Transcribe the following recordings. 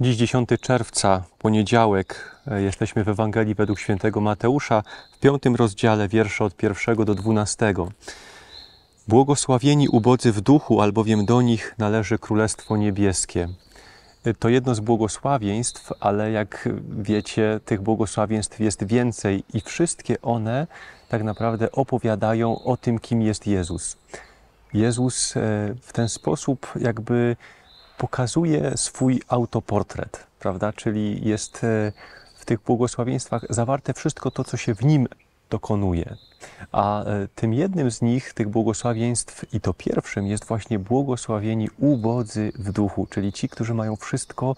Dziś 10 czerwca, poniedziałek, e, jesteśmy w Ewangelii według świętego Mateusza w piątym rozdziale wiersze od pierwszego do dwunastego. Błogosławieni ubodzy w duchu, albowiem do nich należy Królestwo Niebieskie. E, to jedno z błogosławieństw, ale jak wiecie, tych błogosławieństw jest więcej i wszystkie one tak naprawdę opowiadają o tym, kim jest Jezus. Jezus e, w ten sposób jakby pokazuje swój autoportret, prawda? Czyli jest e, w tych błogosławieństwach zawarte wszystko to, co się w nim dokonuje. A e, tym jednym z nich, tych błogosławieństw, i to pierwszym, jest właśnie błogosławieni ubodzy w duchu, czyli ci, którzy mają wszystko,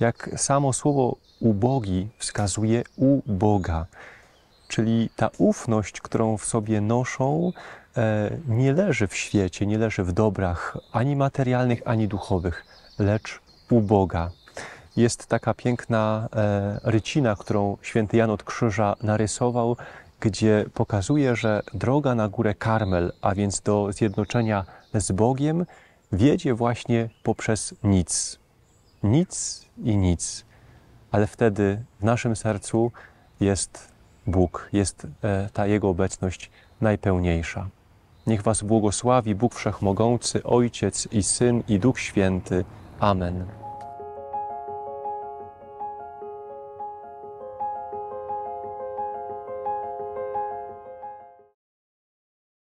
jak samo słowo ubogi wskazuje, u Boga. Czyli ta ufność, którą w sobie noszą, e, nie leży w świecie, nie leży w dobrach ani materialnych, ani duchowych, lecz u Boga. Jest taka piękna e, rycina, którą święty Jan od Krzyża narysował, gdzie pokazuje, że droga na górę Karmel, a więc do zjednoczenia z Bogiem, wiedzie właśnie poprzez nic. Nic i nic. Ale wtedy w naszym sercu jest Bóg, jest e, ta Jego obecność najpełniejsza. Niech Was błogosławi Bóg Wszechmogący, Ojciec i Syn i Duch Święty. Amen.